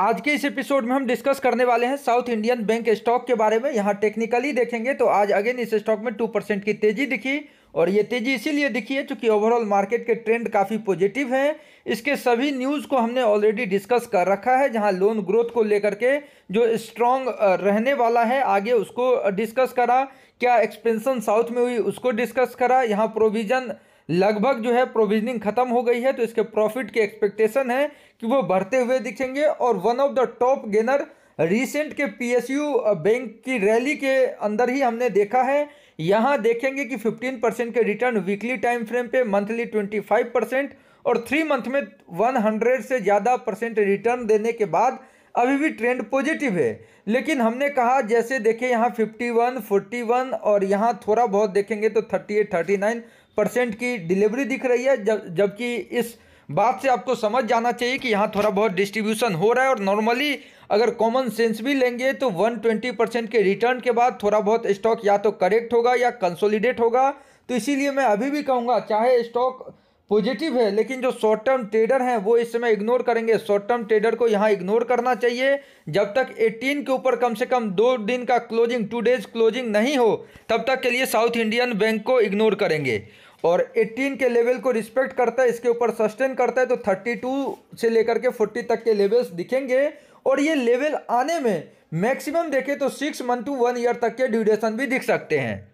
आज के इस एपिसोड में हम डिस्कस करने वाले हैं साउथ इंडियन बैंक स्टॉक के बारे में यहाँ टेक्निकली देखेंगे तो आज अगेन इस स्टॉक में टू परसेंट की तेजी दिखी और ये तेजी इसीलिए दिखी है चूँकि ओवरऑल मार्केट के ट्रेंड काफ़ी पॉजिटिव हैं इसके सभी न्यूज़ को हमने ऑलरेडी डिस्कस कर रखा है जहाँ लोन ग्रोथ को लेकर के जो स्ट्रांग रहने वाला है आगे उसको डिस्कस करा क्या एक्सपेंशन साउथ में हुई उसको डिस्कस करा यहाँ प्रोविज़न लगभग जो है प्रोविजनिंग खत्म हो गई है तो इसके प्रॉफिट की एक्सपेक्टेशन है कि वो बढ़ते हुए दिखेंगे और one of the top gainer recent के पीएसयू बैंक की रैली के अंदर ही हमने देखा है यहाँ देखेंगे कि 15 परसेंट के रिटर्न वीकली टाइम फ्रेम पे मंथली 25 परसेंट और थ्री मंथ में 100 से ज़्यादा परसेंट रिटर्न देने के बाद अभी भी ट्रेंड पॉजिटिव है लेकिन हमने कहा जैसे देखे यहाँ 51, 41 और यहाँ थोड़ा बहुत देखेंगे तो 38, 39 परसेंट की डिलीवरी दिख रही है जब जबकि इस बात से आपको समझ जाना चाहिए कि यहाँ थोड़ा बहुत डिस्ट्रीब्यूशन हो रहा है और नॉर्मली अगर कॉमन सेंस भी लेंगे तो 120 परसेंट के रिटर्न के बाद थोड़ा बहुत स्टॉक या तो करेक्ट होगा या कंसोलिडेट होगा तो इसीलिए मैं अभी भी कहूँगा चाहे स्टॉक पॉजिटिव है लेकिन जो शॉर्ट टर्म ट्रेडर हैं वो इस समय इग्नोर करेंगे शॉर्ट टर्म ट्रेडर को यहाँ इग्नोर करना चाहिए जब तक 18 के ऊपर कम से कम दो दिन का क्लोजिंग टू डेज क्लोजिंग नहीं हो तब तक के लिए साउथ इंडियन बैंक को इग्नोर करेंगे और 18 के लेवल को रिस्पेक्ट करता है इसके ऊपर सस्टेन करता है तो थर्टी से लेकर के फोर्टी तक के लेवल्स दिखेंगे और ये लेवल आने में मैक्सिमम देखें तो six month to one year तक के ड्यूरेशन भी दिख सकते हैं